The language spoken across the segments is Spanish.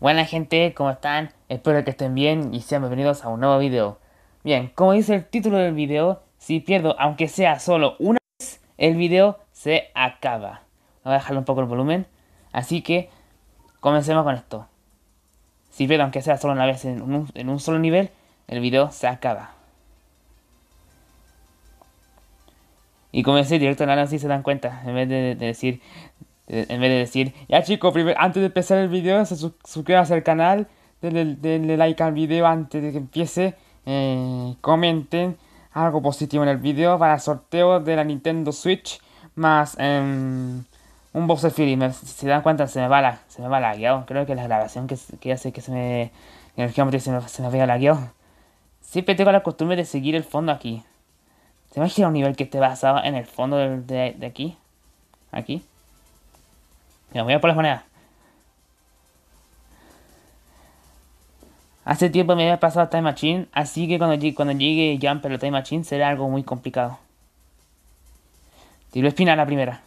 Buena gente, ¿cómo están? Espero que estén bien y sean bienvenidos a un nuevo video. Bien, como dice el título del video, si pierdo aunque sea solo una vez, el video se acaba. Voy a dejarle un poco el volumen, así que comencemos con esto. Si pierdo aunque sea solo una vez en un, solo nivel, el video se acaba. Y comencé directo al análisis, se dan cuenta, en vez de decir eh, en vez de decir, ya chicos, antes de empezar el video, se al canal, denle, like al video antes de que empiece, eh, comenten algo positivo en el video para el sorteo de la Nintendo Switch más eh, un boxer feeling. si se dan cuenta, se me va, la, se va Creo que la grabación que, que hace que se me. En el geometry se me, se me Siempre tengo la costumbre de seguir el fondo aquí. ¿Se imagina un nivel que esté basado en el fondo de aquí? Aquí. Me voy a por las monedas. Hace tiempo me había pasado Time Machine, así que cuando llegue, cuando llegue Jumper o Time Machine será algo muy complicado. Tiro espina la primera.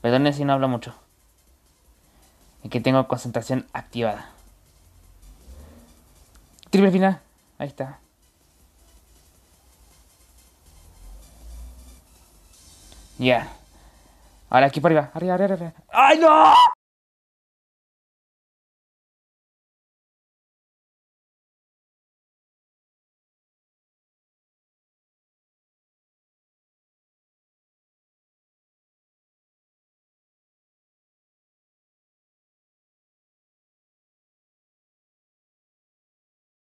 Perdone si no hablo mucho. Es que tengo concentración activada. Triple final. Ahí está. Ya. Yeah. Ahora aquí para arriba. Arriba, arriba, arriba. ¡Ay, no!